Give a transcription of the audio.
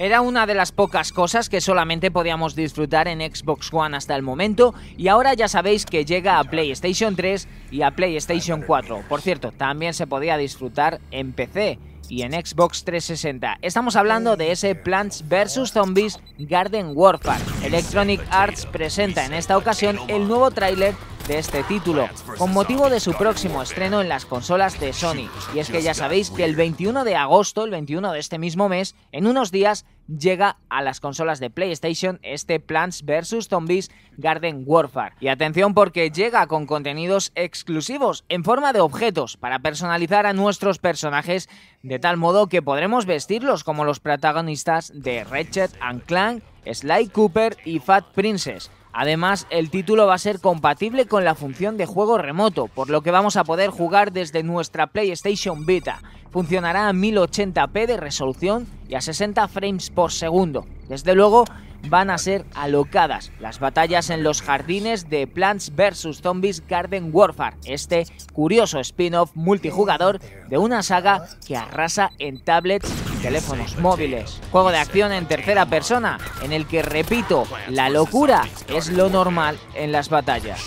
Era una de las pocas cosas que solamente podíamos disfrutar en Xbox One hasta el momento y ahora ya sabéis que llega a PlayStation 3 y a PlayStation 4. Por cierto, también se podía disfrutar en PC y en Xbox 360. Estamos hablando de ese Plants vs. Zombies Garden Warfare. Electronic Arts presenta en esta ocasión el nuevo tráiler de este título, con motivo de su próximo estreno en las consolas de Sony. Y es que ya sabéis que el 21 de agosto, el 21 de este mismo mes, en unos días, llega a las consolas de PlayStation este Plants vs. Zombies Garden Warfare. Y atención porque llega con contenidos exclusivos en forma de objetos para personalizar a nuestros personajes de tal modo que podremos vestirlos como los protagonistas de Ratchet and Clank Sly Cooper y Fat Princess. Además, el título va a ser compatible con la función de juego remoto, por lo que vamos a poder jugar desde nuestra PlayStation Vita. Funcionará a 1080p de resolución y a 60 frames por segundo. Desde luego, van a ser alocadas las batallas en los jardines de Plants vs. Zombies Garden Warfare, este curioso spin-off multijugador de una saga que arrasa en tablets teléfonos móviles. Juego de acción en tercera persona, en el que, repito, la locura es lo normal en las batallas.